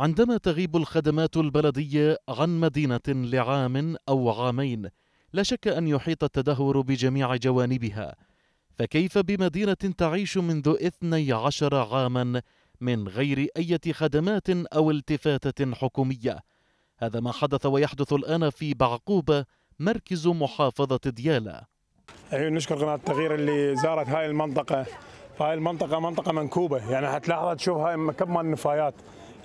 عندما تغيب الخدمات البلديه عن مدينه لعام او عامين لا شك ان يحيط التدهور بجميع جوانبها فكيف بمدينه تعيش منذ اثني عشر عاما من غير اي خدمات او التفاته حكوميه هذا ما حدث ويحدث الان في بعقوبه مركز محافظه ديالى نشكر قناه التغيير اللي زارت هاي المنطقه فهاي المنطقه منطقه منكوبه يعني حتلاحظ تشوف هاي كم النفايات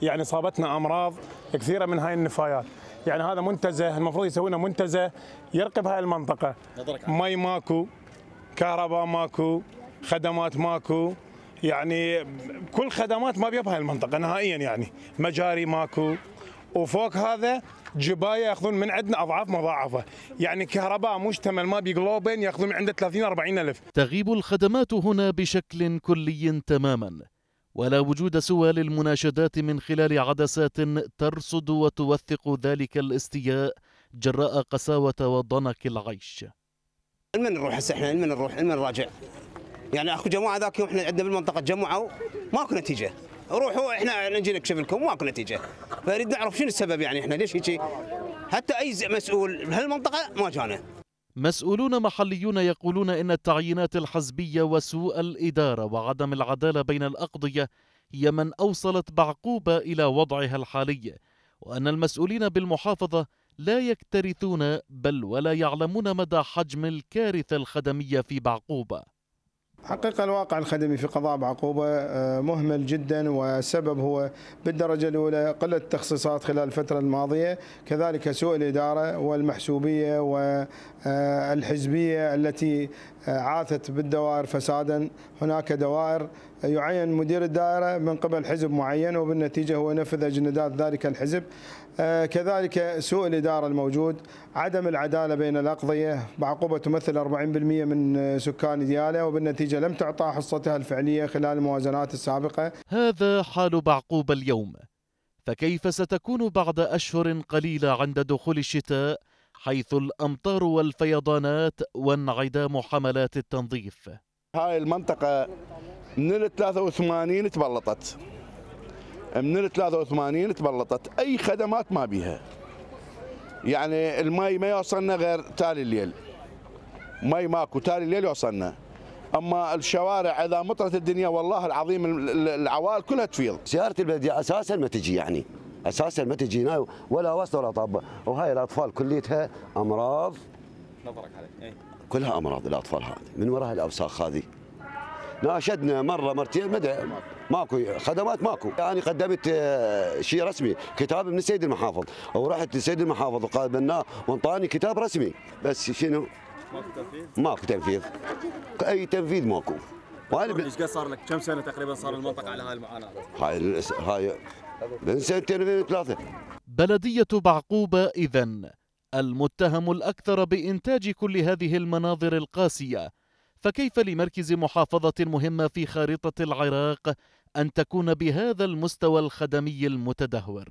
يعني صابتنا امراض كثيره من هاي النفايات يعني هذا منتزه المفروض يسوونه منتزه يرقب هاي المنطقه مي ماكو كهرباء ماكو خدمات ماكو يعني كل خدمات ما بيبها المنطقه نهائيا يعني مجاري ماكو وفوق هذا جبايه ياخذون من عندنا اضعاف مضاعفه، يعني كهرباء مشتمل ما بجلوبين ياخذون من عنده 30 40 الف. تغيب الخدمات هنا بشكل كلي تماما، ولا وجود سوى للمناشدات من خلال عدسات ترصد وتوثق ذلك الاستياء جراء قساوة وضنك العيش المن نروح هسه احنا المن نروح المن نراجع يعني اخو جماعه ذاك يوم احنا عندنا بالمنطقه تجمعوا ماكو نتيجه روحوا احنا نجي نكشف لكم ماكو نتيجه فنريد نعرف شنو السبب يعني احنا ليش هيك حتى اي مسؤول بهالمنطقه ما جانا مسؤولون محليون يقولون إن التعيينات الحزبية وسوء الإدارة وعدم العدالة بين الأقضية هي من أوصلت بعقوبة إلى وضعها الحالي وأن المسؤولين بالمحافظة لا يكترثون بل ولا يعلمون مدى حجم الكارثة الخدمية في بعقوبة حقيقة الواقع الخدمي في قضاء بعقوبة آه، مهمل جدا والسبب هو بالدرجة الأولى قلة التخصيصات خلال الفترة الماضية كذلك سوء الإدارة والمحسوبية والحزبية آه، التي آه، عاثت بالدوائر فسادا هناك دوائر يعين مدير الدائرة من قبل حزب معين وبالنتيجة هو نفذ أجندات ذلك الحزب آه، كذلك سوء الإدارة الموجود عدم العدالة بين الأقضية بعقوبة تمثل 40% من سكان ديالة وبالنتيجة لم تعطى حصتها الفعلية خلال الموازنات السابقة هذا حال بعقوبة اليوم فكيف ستكون بعد أشهر قليلة عند دخول الشتاء حيث الأمطار والفيضانات وانعدام حملات التنظيف هاي المنطقة من ال 83 تبلطت من ال 83 تبلطت اي خدمات ما بيها يعني الماي ما يوصلنا غير تالي الليل ماي ماكو تالي الليل يوصلنا اما الشوارع اذا مطرت الدنيا والله العظيم العوائل كلها تفيض سياره البلديه اساسا ما تجي يعني اساسا ما تجي هنا ولا وصل ولا طب وهاي الاطفال كليتها امراض نظرك عليه كلها امراض الاطفال هذه من وراها الاوساخ هذه ناشدنا مره مرتين مدى ماكو خدمات ماكو يعني قدمت آه، شيء رسمي كتاب من السيد المحافظ ورحت للسيد المحافظ وقال بنا وانطاني كتاب رسمي بس شنو ماكو تنفيذ ماكو تنفيذ اي تنفيذ ماكو وانا ايش قد صار لك كم سنه تقريبا صار المنطقه على هاي المعاناه؟ هاي هاي من سنتين ثلاثه بلديه بعقوبه اذا المتهم الاكثر بانتاج كل هذه المناظر القاسيه فكيف لمركز محافظة مهمة في خارطة العراق أن تكون بهذا المستوى الخدمي المتدهور؟